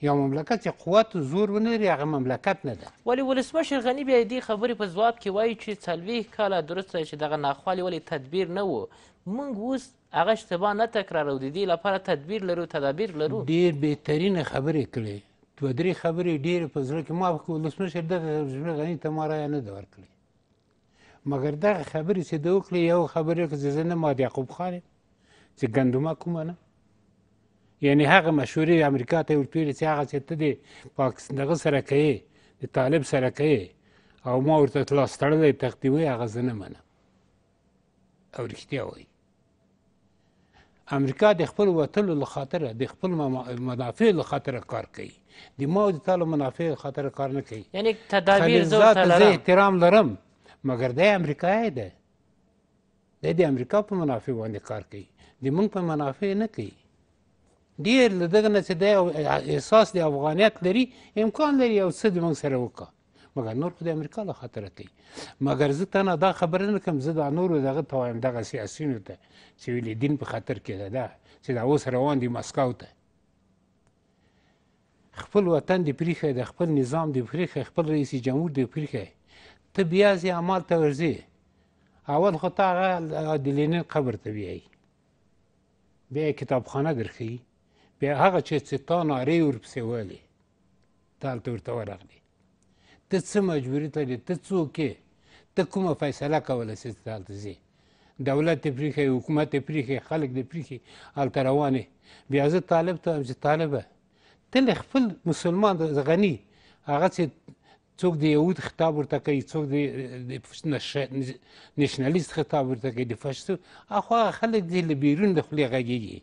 یو مملکت چې قوت او زور ونه لري هغه مملکت نه ده ولی ولسمشر غني بیا دې خبرې په ځواب کې وایي چې څلوېښت کاله درسته چې دغه ناخوالې ولې تدبیر نه و موږ اوس هغه اشتباه نه تکرارو د دې لپاره تدبیر لرو تدابیر لرو ډیر بهترینه خبرې کړې دوه درې خبرې ډېرې په زړه کې ما ولسمشر دغه ژمنه غني ته ما رایه نه ده ورکړې مګر دغه خبرې چې ده وکړې یو خبرې وکړه زه نه ماد یعقوب خان یم چې ګندمه کومه نه یعنی هغه مشورې امریکا ته ورپیرې چې هغه چې ته د پاکستان دغه سره کوې د طالب سره کوې او ما ورته لاس تړلی تقدیوي هغه زه نه منم او رښتیا وایي امریکا د خپل وتلو له خاطره د خپل منافع له خاطره کار کوي د ما او د تا له منافع له خاطره کار نه کوي یعنی تدابیر زه احترام لرم مګر دی امریکایي دی دی د امریکا په منافع باندې کار کوي د موږ په منافع نه کوي ډېر له دغه نه چې دی احساس د افغانیت لري امکان لري یو څه د موږ سره وکړه مګر نور خو د امریکا له خاطره کوي مګر زه تنه دا خبره نه کوم زه دا نورو دغه ته وایم دغه سیاسینو ته چې ویلې دین په خطر کې ده دا چې دا اوس روان دي مسکو ته خپل وطن دی پریخه د خپل نظام دی پریخه خپل رئیس جمهور دی پریخه ته بیا زی عمل ته ورځي اول خو ته هغه د لینین قبر ته بیایي بیا کتابخانه درښیي بیا هغه چې تا نارې ورپسې والې ته هلته ورته ورغلې ته څه مجبوري لري ته څوک یې ته کومه فیصله کولی سي چې هلته ځي دولت دې پرېښی حکومت دې پرېښی خلک دې پرېښي هلته روانې بیا زه طالب ته وایم چې طالبه ته له خپل مسلمان غني هغه چې څوک د یهود خطاب ورته کوي څوک د نشنالیست خطاب ورته کوي د فاشیستو اخو هغه خلک دي له بیرون د خولې غږېږي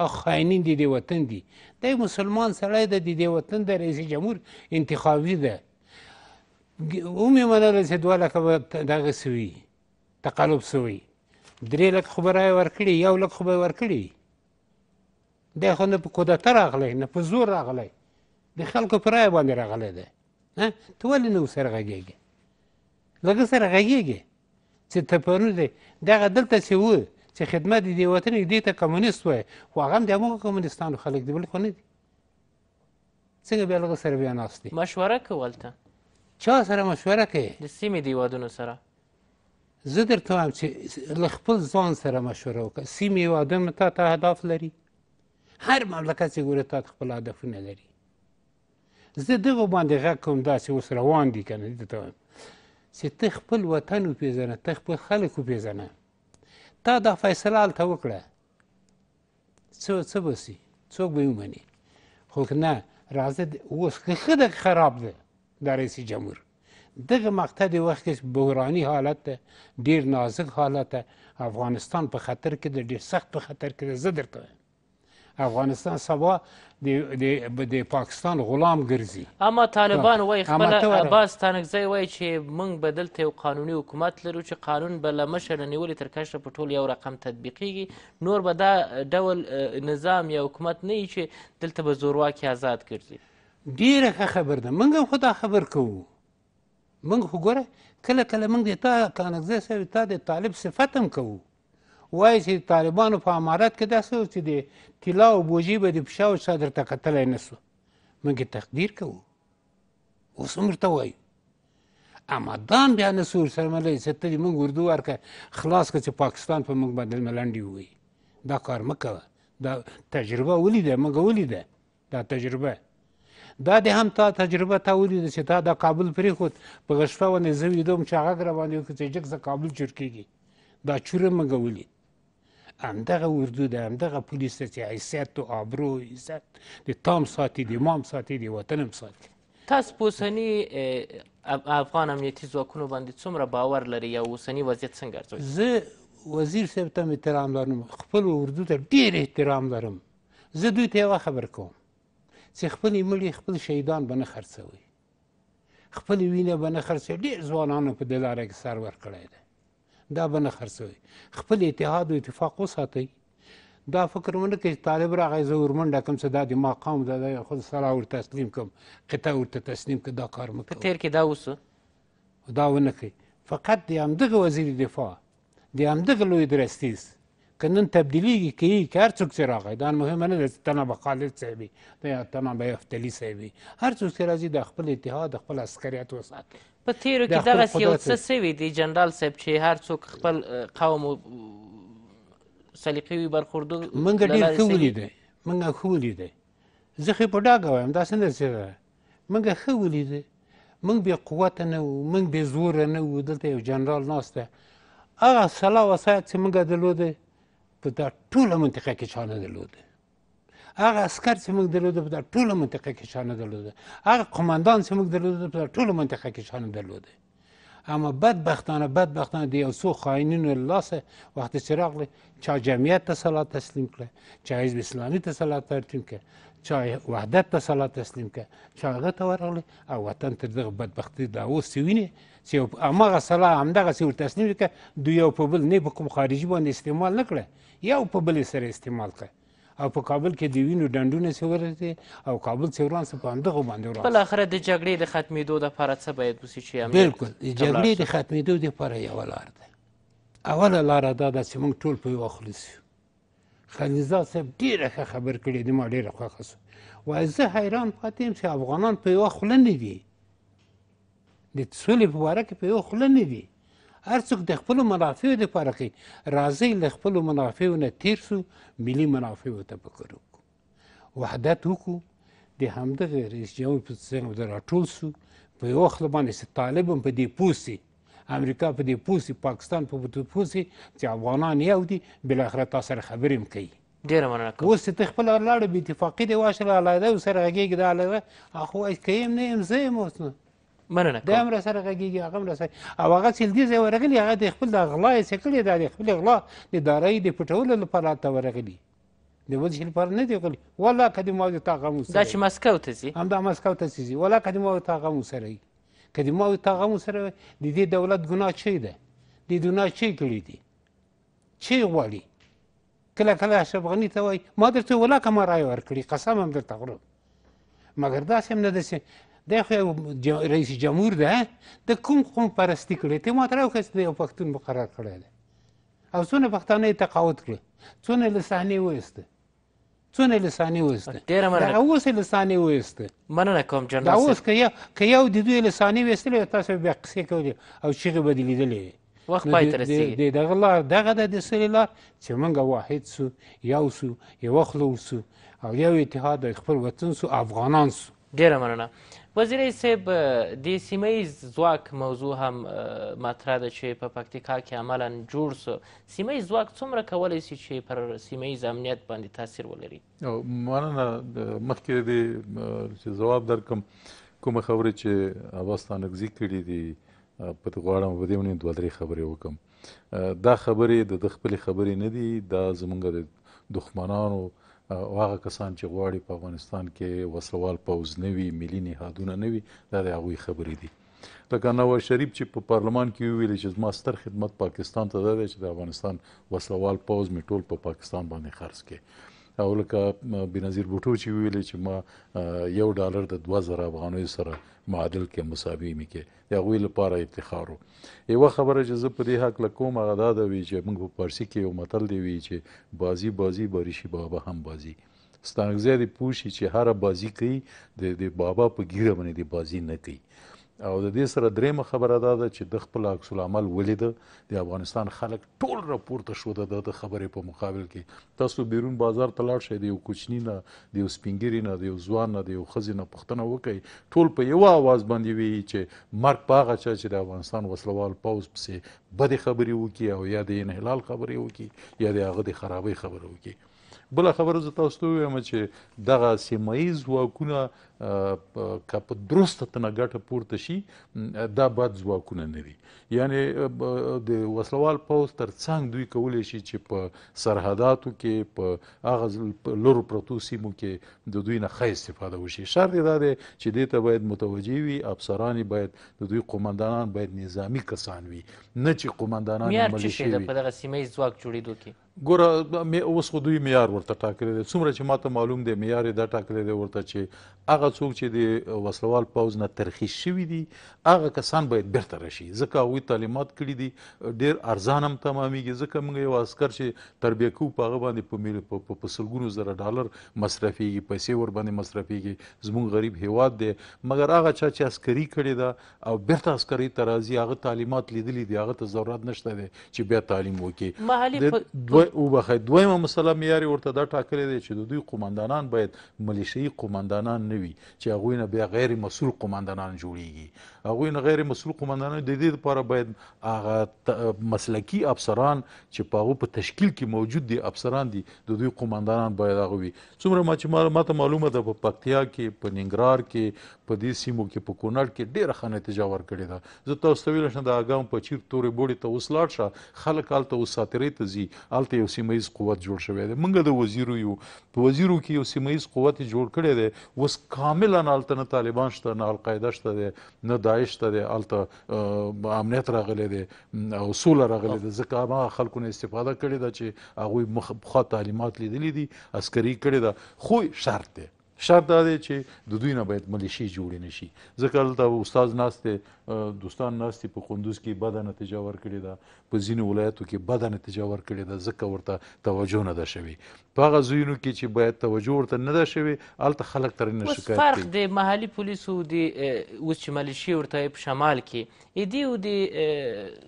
هغه خاینین دي د وطن دي دی مسلمان سړی ده د دې وطن د رئیس جمهور انتخابي ده ومې منله چې دوه لکه به دغه سوي تقلب سوی درې لکه خو به رایې ورکړي یو لکه خو به ورکړي دی خو نه په کودته راغلی نه په زور راغلی د خلکو په رایه باندې راغلی دی ته ولې نه ورسره غږېږې لکه سره غږېږې چې ته پرون دی دغه دلته چې و چې خدمت دې وطن دې ته کمونیست وایي خو هغه هم د همغه کمونیستانو خلک دي بل خو نه دي څنګه بیا لغه سره بیا ناست دي مشوره کولته چا سره مشوره کوي د سیمې د هیوادونو سره زه درته وایم چې له خپل ځان سره مشوره وکړه سیمې هیوادونه تا ته اهداف لري هر مملکت چې ګوره تا خپل هدفونه لري زه دغه باندې غږ کوم داسې اوس روان دي که نه درته وایم چې ته خپل وطن وپېژنه ته خپل خلک وپېژنه تا دا فیصله هلته وکړه څه څه به سي څوک به یې ومني خو که نه راځه اوس که ښه ده خراب ده د رئیس جمهور دغه مقطع د وخت کې بحراني حالت ده ډیر نازک حالت ده افغانستان په خطر کې ده ډیر سخت په خطر کې ده زه درته افغانستان سبا د د د پاکستان غلام ګرځي اما طالبان وای خپل عباس تانکزی وای چې موږ بدلته یو قانوني حکومت لرو چې قانون به له مشر نیولې تر کشر په ټول یو رقم تطبیقیږي نور به دا ډول نظام یا حکومت نه چې دلته به زورواکي آزاد ګرځي ډیره ښه خبر ده موږ خو دا خبر کوو موږ خو ګوره کله کله موږ د تا کانکزی صاحب تا د طالب صفت هم کوو وایي چې طالبانو په امارت کې داسې و چې د طلا او بوجي به د پشاو چا درته کتلی نه سو موږ تقدیر کوو اوس هم ورته وایو اما دان بیا نه سو ورسره ملی چې ته دې موږ اردو ورکړه خلاص که چې پاکستان په موږ باندې ملنډې ووایي دا کار مه کوه دا تجربه ولیده موږ ولیده دا تجربه دا دې هم تا تجربه تا ولیده چې تا دا کابل پرېښود په غشفه باندې زه ویدوم چې هغه روان وي چې جک زه کابل چور کېږي دا چوره مه ګولي همدغه اردو ده همدغه پولیس ده چې حیثیت و آبرو عزت د تام ساتي د امام ساتي د وطن هم ساتي تاسو په اوسني افغان امنیتي ځواکونو باندې څومره باور لري او اوسني وضعیت څنګه ارزوي زه وزیر صاحب ته احترام لرم خپل اردو ته ډېر احترام لرم زه دوی ته یوه خبر کوم چې خپل ملي خپل شهیدان به نه خرڅوي خپل وینه به نه خرڅوي ډېر ځوانانو په دې لاره کې سر ورکړی دی دا به نه خرڅوي خپل اتحاد او اتفاق وساتئ دا فکر مونه کې طالب راغی زه ورمنډه کوم چې دا د ما قوم دا خود سره ورته تسلیم کوم قطعه ورته تسلیم کړه دا کار مه په تیر کې دا اوسه دا ونه کوي فقط د همدغه وزیر دفاع د همدغه لوی درستیز کنن تبدیلی کی که هر څوک چې راغی دا مهمه نه ده چې تنه به خالد صاحب وي یا تنه به افتلي صاحب وي هر څوک چې راځي د خپل اتحاد خپل عسکریت وساتي په تیرو کې دغسې یو څه سوي دی جنرال صاحب چې هر څوک خپل قوم سلیقوي برخوردو موږ ډېر ښه ولیدی موږ ښه ولیدی زه خې په ډاګه وایم داسې نه ده موږ ښه ولیدی موږ بې قوته نه وو موږ بې زوره نه وو دلته یو جنرال ناست دی هغه سلا وسایت چې موږ درلودی په دا ټوله منطقه کې چا نه درلوده هغه عسکر چې موږ درلوده په دا ټوله منطقه کې چا نه درلوده هغه قماندان چې موږ درلوده په دا ټوله منطقه کې چا نه درلوده اما بدبختانه بدبختانه د یو څو خاینینو لاسه وخت چې راغلی چا جمعیت ته سلا تسلیم کړه چا حزب اسلامي ته سلا تسلیم کړه چا وحدت ته سلا تسلیم کړه چا هغه ته ورغلی او وطن تر دغه بدبختۍ دا اوس چې وینې چې هماغه سلا همدغسې ور تسلیم کړه دوی یو په بل نه په کوم خارجي باندې استعمال نه کړه یو په بلې سره استعمال کړه او په کابل کې د وینو ډنډونه سې ورسېدې او کابل سې ورانسه په همدغه باندې ورانسه بالاخره د جګړې د ختمېدو دپاره څه باید وسي چې بلکل د جګړې د ختمېدو دپاره یوه لار ده اوله لاره دا ده چې موږ ټول په یوه خلوص یو خلیزا صاحب ډیره ښه خبر کړی دی ما ډیره خوښه سو وایي زه حیران پاتې یم چې افغانان په یوه خوله نه دي د سولې په باره کې په یوه خوله نه دي هر څوک د خپلو منافعو دپاره کوي راځئ له خپلو منافعو نه تیر سو ملي منافعو ته فکر وکړو وحدت وکړو د همدغه رئیس جمهور په څنګ راټول سو په یوه خوله باندې طالب هم په دې پوه امریکا په دې پوسی پاکستان په بوتو پوسی چې افغانان یو دي بل اخره تاسو سره خبرې هم کوي ډیره مننه کوم اوس ته خپل لاړ به اتفاقی دی واشه علاوه سره غږیږي د علاوه اخو کیم نه یم زه اوس نه مننه کوم دا مر سره غږیږي هغه مر سره او هغه سلګي زه ورغلی هغه د خپل د غلا یې سکړي د خپل غلا د دارای د پټول لپاره تا ورغلی د وځ لپاره نه دی غلی والله کدی مو د تاغه مو سره دا چې مسکو ته ځي هم دا مسکو ته ځي والله کدی مو د تاغه مو سره که د ما او تا غمو سره د دې دولت ګناه چی ده دې ګناه چی کړي دي چی غواړي کله کله اشرف غني ته وایي ما درته ولاکه ما رایه ورکړي قسم هم درته خورم مګر داسې هم نه داسې دی خو رئیس جمهور ده د کوم قوم پرستی کړی ته ماته راوخیست د یو پښتون مقرر کړی دی او څونه پښتانه یې تقاعد کړل څونه له صحنې وایسته څونه لسانی وسته ډیره مننه اوس لسانی وسته مننه کوم جنرال اوس که یو که یو د دوی لسانی وستلې تاسو بیا قصې کولې او چیغې به دې لیدلې وخت پای ته رسېږي دغه لار دغه د د سلې لار چې موږ واحد سو یو سو یو خلو سو او یو اتحاد خپل وطن سو افغانان سو ډیره مننه وزیری سیب د سیمه ایز ځواک موضوع هم مطرح ده چې په پکتیکا کې عملا جوړ سو سیمه ایز ځواک څومره کولی سي چې پر سیمه ایز امنیت باندې تاثیر ولري مننه مخکې د چې ځواب درکم کومه خبره چې اوستان اگزی کړي دي په غواړم په دې باندې دوه درې خبرې وکم دا خبرې د خپل خبرې نه دي دا زمونږ د دښمنانو او هغه کسان چې غواړي په افغانستان کې وسوال پوز نوي ملي نهادونه نوي دا د هغوی خبرې دي لکه نواز شریف چې په پارلمان کې ویل چې ما ستر خدمت پاکستان ته ده چې د افغانستان وسوال پوز می ټول په پا پاکستان باندې خرڅ کړي او لکه بنظیر بوټو چې ویلي چې ما یو ډالر د 2000 افغانۍ سره معادل کې مساوي مې کې دا غوي لپاره افتخار یو خبره چې زه په دې حق لکوم هغه دا دی چې موږ په فارسی کې یو متل دی وی چې بازی بازی بریشي بابا هم بازی ستانګزه دی پوښي چې هر بازی کوي د بابا په ګیره باندې دی بازی نه کوي او د دې سره درېمه خبره دا ده چې د خپل عکس العمل ولید د افغانستان خلک ټول راپورته شو د خبرې په مقابل کې تاسو بیرون بازار ته لاړ شئ د یو کوچنی نه د یو سپینګری نه د یو ځوان نه د یو ښځې نه پوښتنه وکړئ ټول په یوه آواز باندې وي چې مرګ په هغه چا چې د افغانستان وسلوال پوځ پسې بدې خبرې وکړي او یا د انحلال خبرې وکړي یا د هغه د خرابۍ خبرې وکړي بل خبره زه تاسو ته وایم چې دغه سیمایي ځواکونه که په درسته تنه ګټه پورته شي دا بد ځواکونه نه دي یعنی د وسلوال پوز تر څنګ دوی کولی شي چې په سرحداتو کې په هغه لورو پرتو سیمو کې د دوی نه ښه استفاده وشي شرط یې دا دی چې دې ته باید متوجه وي افسران باید د دوی قومندانان باید نظامی کسان وي نه چې قومندانان ملیشي وي معیار څه شی په دغه سیمه ییز ځواک جوړېدو کې ګوره اوس خو دوی معیار ورته ټاکلی دی څومره چې ماته معلوم دی معیار یې دا ټاکلی دی ورته چې هغه څوک چې د وسلوال پوځ نه ترخیص شوي دي هغه کسان باید بیرته راشي ځکه هغوی تعلیمات کړي دي ډېر ارزان هم تمامېږي ځکه موږ یو عسکر چې تربیه کوو په هغه باندې په په سلګونو زره ډالر مصرفېږي پیسې ورباندې مصرفېږي زموږ غریب هیواد دی مګر هغه چا چې عسکري کړې ده او بیرته عسکري ته راځي هغه تعلیمات لیدلي دي هغه ته ضرورت نشته دی چې بیا تعلیم وکړي دوی وبخې دویمه مسله معیاري ورته دا ټاکلی دی چې د دوی قماندانان باید ملیشیي قماندانان نه وي چې هغوی نه بیا غیر مسول قماندانان جوړیږي هغوی نه غیر مسول قماندانان د دې لپاره باید هغه مسلکی افسران چې په هغو په تشکیل کې موجود دي افسران دي د دوی قماندانان باید هغه وي څومره ما چې ماته معلومه ده په پکتیا کې په ننګرهار کې په دې سیمو کې په کونړ کې ډېره ښه نتیجه ورکړې ده زه تاسو ته ویلی شم د اګام په چیر تورې بوړې ته اوس لاړ شه خلک هلته اوس ساترې ته ځي هلته یو سیمه ییز قوت جوړ شوی دی موږ د وزیرو یو په وزیرو کې یو سیمه ییز قوت یې جوړ کړی دی اوس کاملا هلته نه طالبان شته نه القاعده شته دی نه داعش شته دی هلته امنیت راغلی دی او سوله راغلی ده ځکه هغه خلکو نه استفاده کړې ده چې هغوی مخ پخوا تعلیمات لیدلي دي عسکري کړې ده خو شرط دی شرط دا دی چې د دوی نه باید ملیشي جوړې نه شي ځکه هلته استاد ناستې دوستان ناستې په کندوز کې بده نتیجه ورکړې ده په ځینو ولایتو کې بده نتیجه ورکړې ده ځکه ورته توجه نه ده شوې په هغه ځایونو کې چې باید توجه ورته نه ده شوې هلته خلک ترې نه شکایت کوي فرق د محلي پولیسو د اوس چې ملیشي ورته په شمال کې دې او د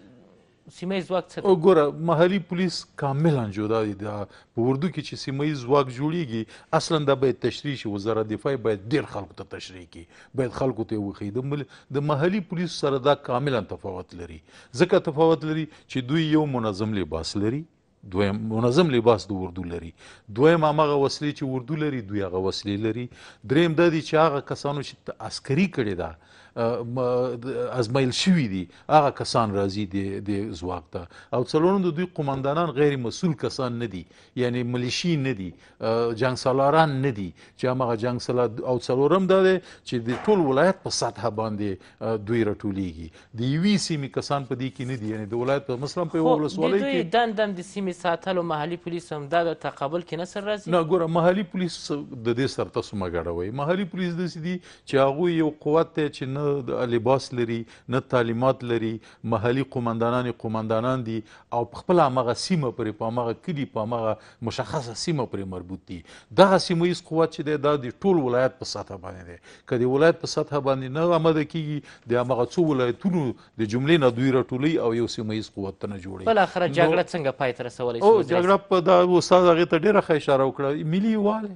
سیمه ایز ځواک څه ګوره محلي پولیس کاملا جدا دي په اردو کې چې سیمه ایز ځواک جوړیږي اصلا دا باید تشریح شي وزارت دفاع باید ډیر خلکو ته تشریح کړي باید خلکو ته وخی د مل... د محلي پولیس سره دا کاملا تفاوت لري ځکه تفاوت لري چې دوی یو منظم لباس لري دویم منظم لباس د وردو لري دویم هغه وسلې چې وردو لري دوی هغه وسلې لري دریم د دې چې هغه کسانو چې عسکري کړي ده ازمایل شوي دي هغه کسان راځي د ځواک ته او څلورم د دوی قماندانان غیر مسول کسان نه دي یعنی ملیشي نه دي جنگ سالاران نه دي چې هغه جنگ سالار او څلورم دا دی چې د ټول ولایت په سطح باندې دوی راټولیږي د یوې سیمې کسان په دې کې نه دي یعنی د ولایت مثلا په یو ولسوالۍ کې دندم د سیمې ساتل او محلي پولیس هم دا د تقابل کې نه سر راځي نه ګوره محلي پولیس د دې سره تاسو مه ګډوئ محلي پولیس داسې دي چې هغوی یو قوت دی چې نه د لباس لري نه تعلیمات لري محلي قمندانان قمندانان دي او په خپله هماغه سیمه پورې په هماغه کلي په هماغه مشخصه سیمه پورې مربوط دي دغه سیمه ییز قوت چې دی دا د ټول ولایت په سطحه باندې دی که د ولایت په سطحه باندې نه آمده کیږي د هماغه څو ولایتونو د جملې نه دوی راټولوي او یو سیمه ییز قوت ته نه جوړوي بالاخره جګړه څنګه پای ته رسولی او جګړه په دا استاد هغې ته ډېره ښه اشاره وکړه ملي یووالی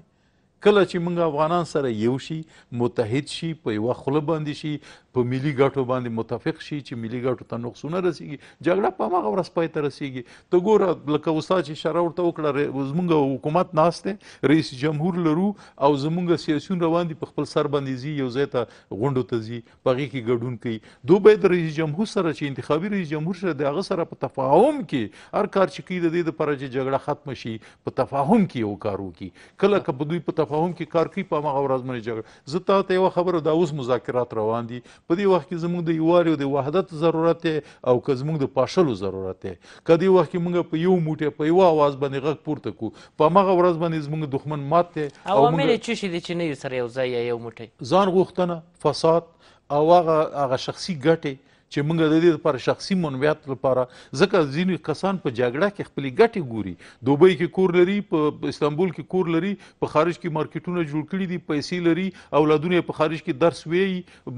کله چې موږ افغانان سره یو شي متحد شي په یو خوله باندې شي په ملي ګټو باندې متفق شي چې ملي ګټو ته نقصونه رسیږي جګړه په هغه ورځ پای ته رسیږي ته ګوره لکه استاد چې اشاره ورته وکړه زموږ حکومت ناست دی رئیس جمهور لرو او زموږ سیاسیون روان دي په خپل سر باندې ځي یو ځای ته غونډو ته ځي په هغې کې ګډون کوي دوبۍ د رئیس جمهور سره چې انتخابي رئیس جمهور سره د هغه سره په تفاهم کې هر کار چې کوي د دې دپاره چې جګړه ختمه شي په تفاهم کې یو کار وکړي کله که په دوی په تفاهم کې کار کوي په هغه ورځمنې جګړه زه تا ته یو خبره دا اوس مذاکرات روان دي په دې وخت کې زموږ د یووالي او د وحدت ضرورت دی او که زموږ د پاشلو ضرورت دی که دې وخت کې موږ په یو موټی په یو आवाज باندې غږ پورته کو په هغه ورځ باندې زموږ دښمن مات دی او عوامل چې شي چې نه سره یو ځای یا یو موټی ځان غوښتنه فساد او هغه هغه شخصي ګټې چې موږ د دې لپاره شخصي منویات لپاره ځکه ځینې کسان په جګړه کې خپلې ګټې ګوري دوبۍ کې کور لري په استانبول کې کور لري په خارج کې مارکیټونه جوړ کړي دي پیسې لري اولادونه په خارج کې درس وی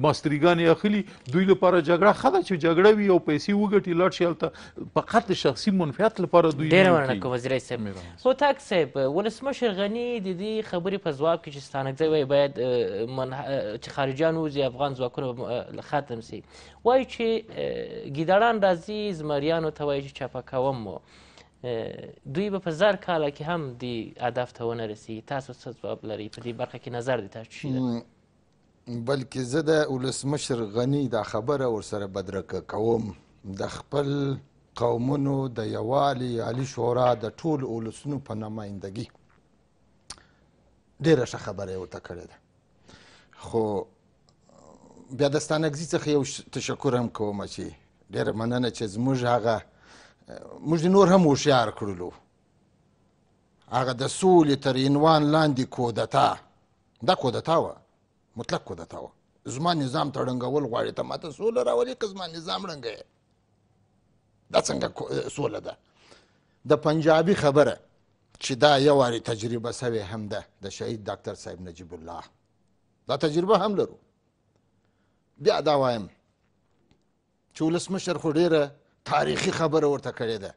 ماستریګان یې اخلي دوی لپاره جګړه خده چې جګړه وي او پیسې وګټي لاړ شي هلته فقط شخصي منفعت لپاره دوی ډېره مننه کوم وزیر صاحب هوتک صاحب ولسمشر غني د دې خبرې په ځواب کې چې ستانکزی وایي باید چې خارجیان وځي افغان ځواکونه ختم سي وایي چې چې ګیدړان راځي زمریانو ته وایي چې چپه کوم و دوی به په زر کاله کې هم دې هدف ته ونه رسي تاسو څه ځواب لرئ په دې برخه کې نظر دې تاسو شي بلکې زه د ولسمشر غني دا خبره ورسره بدرکه کوم د خپل قومونو د یووالي عالی شورا د ټول اولسونو په نمایندګي ډیره ښه خبره یې ورته کړې ده خو بیا د ستانکزي څخه یو تشکر هم کوم چې ډېره مننه چې زموږ هغه موږ نور هم هوښیار کړلو هغه د سولې تر عنوان لاندې کودتا دا کودتا وه مطلق کودتا وه زما نظام ته ړنګول غواړي ته ماته سوله راولي که زما نظام ړنګوې دا څنګه سوله ده د پنجابي خبره چې دا یو وارې تجربه سوې هم ده د شهید ډاکټر صاحب نجیب الله دا تجربه هم لرو بیا دا وایم چې ولسمشر خو ډېره تاریخي خبره ورته کړې ده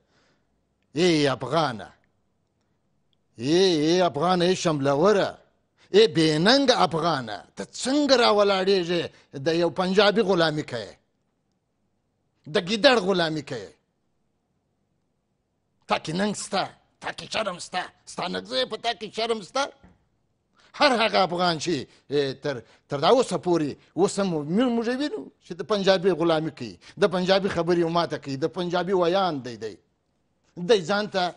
ای افغانه ای ای افغانه ای شملوره ای بېننګ افغانه ته څنګه راولاړېږې د یو پنجابي غلامي کوې د ګیدړ غلامي کوې تا کې ننګ سته تا کې شرم سته ستا نګزې په تا کې شرم سته هر هغه افغان چې تر تر دا اوسه پورې اوس هم موږ وینو چې د پنجابي غلامي کوي د پنجابي خبرې ماته کوي د پنجابي ویان دی دی دی ځان ته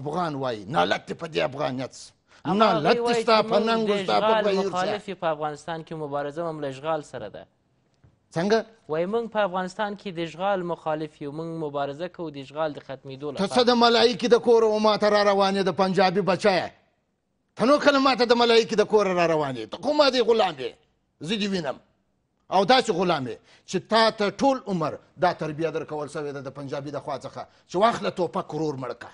افغان وایي نالت په دې افغانیت نالت ستا په ننګو ستا په بهیر مخالف په افغانستان کې مبارزه هم له اشغال سره ده څنګه وای موږ په افغانستان کې د اشغال مخالف یو موږ مبارزه کوو د اشغال د ختمېدو لپاره ته څه د ملایکې د کوره وماته را روانې د پنجابي بچیه ته نو کله ماته د ملایکې د کوره را روان یې ته خو ما دی غلام یې زه دې وینم او داسې غلام یې چې تا ته ټول عمر دا تربیه درکول سوې ده د پنجابي د خوا څخه چې واخله توپک ورور مړ که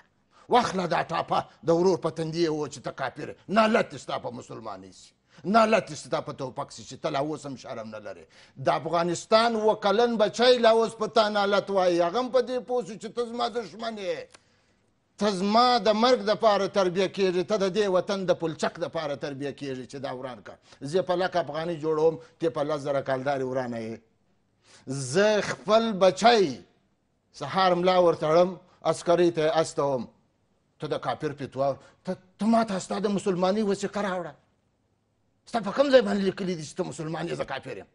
واخله دا ټاپه د ورور په تندي یې وه چې ته کافر نالت ستا په مسلمانۍ سي نالت ستا په توپک سي چې ته لا اوس هم شرم نه لرې د افغانستان وکلن بچی لا اوس په تا نالت وایي هغه هم په دې پوه سو چې ته زما دښمن یې ته زما د مرګ دپاره تربیه کېږي ته د دې وطن د پلچک دپاره تربیه کېږي چې دا وران کړه زه په لک افغاني جوړوم ته په لس زره کالدارې ورانه یې زه خپل بچی سهار ملا ورتړم عسکرۍ ته یې استوم ته د کافر فتوا ته ما ته ستا د مسلمانۍ وسیقه راوړه ستا په کوم ځای باندې لیکلي دي چې ته مسلمان یې زه کافر یم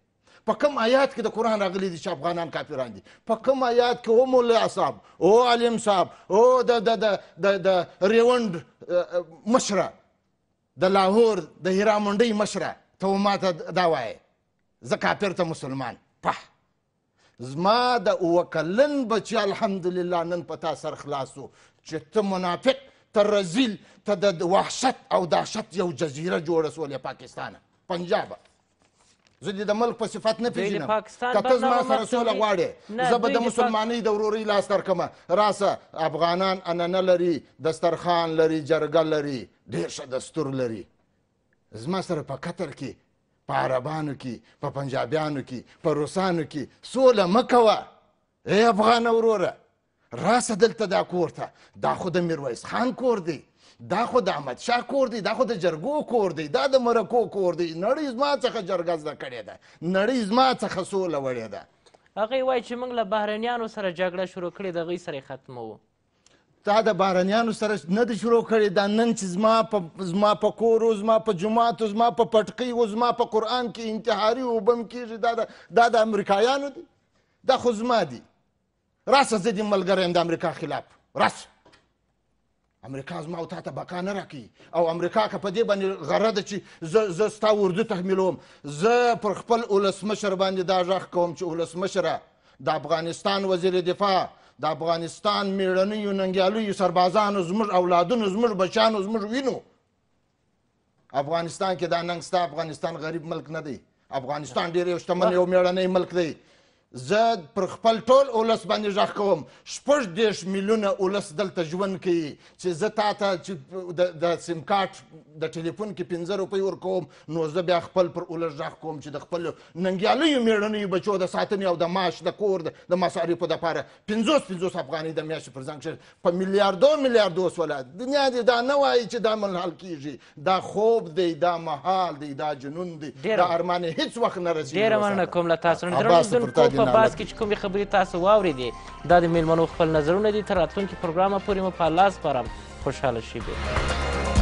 په کوم آیات کې د قران راغلي دي چې افغانان کافران دي په کوم آیات کې او مولا صاحب او علم صاحب او د د د د ریوند مشره د لاهور د هیرا منډي مشره ته ماته دا وایي زه کافر ته مسلمان په زما د اوکلن بچی الحمدلله نن په تا سر خلاصو چې ته منافق ته رزیل ته د وحشت او دهشت یو جزیره جوړه سولې پاکستانه پنجابه زه دې د ملک په صفت نه پېژنم که ته زما سره سوله غواړې زه به د مسلمانۍ د ورورۍ لاس درکړمه راسه افغانان اننه لري دسترخان لري جرګه لري ډېر ښه دستور لري زما سره په قطر کې په عربانو کې په پنجابیانو کې په روسانو کې سوله مه کوه ای افغان وروره راسه دلته دا کور ته دا خو د میرویس خان کور دی دا خو د احمد شاه کور دی دا خو د جرګو کور دی دا د مرکو کور دی نړۍ زما څخه جرګه زده کړې ده نړۍ زما څخه سوله وړې ده هغوی وایي چې موږ له بهرنیانو سره جګړه شروع کړې د هغوی سره یې ختموو دا د بهرنیانو سره نه دی شروع کړی دا نن چې زما په زما په کور زما په جومات زما په پټکۍ او زما په قرآن کې انتحاري اوبم کېږي دا د دا د امریکایانو دی دا خو زما دی راسه زه دې ملګری یم د امریکا خلاف راسه امریکا زما او تا ته بقا نه راکوي او امریکا که په دې باندې غره ده چې زه زه ستا اردو تحمیلوم زه پر خپل ولسمشر باندې دا غږ کوم چې ولسمشره د افغانستان وزیر دفاع د افغانستان میړنیو ننګیالیو سربازانو زموږ اولادونو زموږ بچیانو زموږ وینو افغانستان کې دا ننګ ستا افغانستان غریب ملک نه دی افغانستان ډېر یو شتمن یو میړنی ملک دی زه پر خپل ټول اولس باندې غږ کوم شپږ دېرش میلیونه اولس دلته ژوند کوي چې زه تا ته چې د سیم کارت د ټلیفون کې پنځه روپۍ ورکوم نو زه بیا خپل پر اولس غږ کوم چې د خپل ننګیالیو مېړنیو بچو د ساتنې او د معاش د کور د مصارفو دپاره پنځوس پنځوس افغانۍ د میاشتې پر ځان په میلیاردو میلیاردو وسوله دنیا دې دا نه وایي چې دا منحل کیږي دا خوب دی دا محال دی دا جنون دی دا ارمان هیڅ وخت نه رسېږي ډېره مننه کوم له تاسو نه په باس کې چې کومې خبرې تاسو واورېدې دا د میلمنو خپل نظرونه دي تر راتلونکي پروګرامه پورې مو په الله سپارم خوشحاله شئ